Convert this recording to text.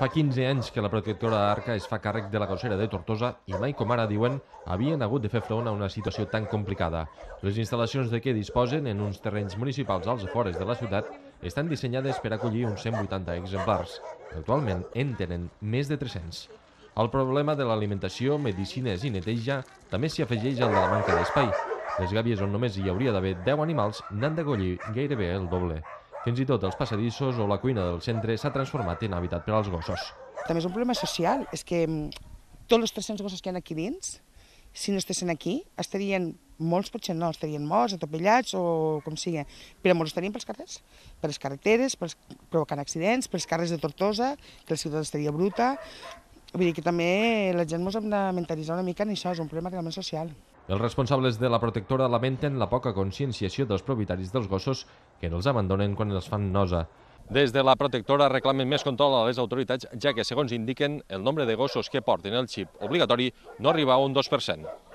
Fa 15 anys que la protectora d'Arca es fa càrrec de la gossera de Tortosa i mai com ara diuen havien hagut de fer front a una situació tan complicada. Les instal·lacions de què disposen en uns terrenys municipals als afores de la ciutat estan dissenyades per acollir uns 180 exemplars. Actualment en tenen més de 300. El problema de l'alimentació, medicines i neteja també s'hi afegeix al de la manca d'espai. Les gàbies on només hi hauria d'haver 10 animals n'han d'acollir gairebé el doble. Fins i tot els passadissos o la cuina del centre s'ha transformat en hàbitat per als gossos. També és un problema social, és que tots els 300 gossos que hi ha aquí dins, si no estessin aquí, estarien molts potser no, estarien morts, atropellats o com sigui, però molts estarien pels carrers, per les carreteres, pels, provocant accidents, pels carrers de Tortosa, que la ciutat estaria bruta, Vull dir que també la gent ens hem de mentalitzar una mica en això, és un problema realment social. Els responsables de la protectora lamenten la poca conscienciació dels propietaris dels gossos que no els abandonen quan els fan nosa. Des de la protectora reclamen més control a les autoritats, ja que, segons indiquen, el nombre de gossos que porten el xip obligatori no arriba a un 2%.